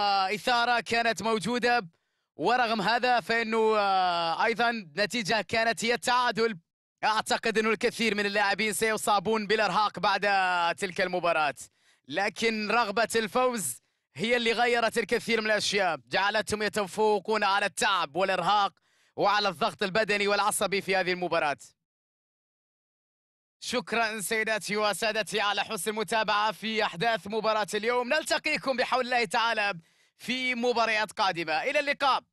آه، إثارة كانت موجودة ورغم هذا فإنه آه، أيضا نتيجة كانت هي التعادل أعتقد أنه الكثير من اللاعبين سيصابون بالإرهاق بعد تلك المباراة لكن رغبة الفوز هي اللي غيرت الكثير من الأشياء جعلتهم يتفوقون على التعب والإرهاق وعلى الضغط البدني والعصبي في هذه المباراه شكرا سيداتي وسادتي على حسن المتابعة في أحداث مباراة اليوم نلتقيكم بحول الله تعالى في مباريات قادمة إلى اللقاء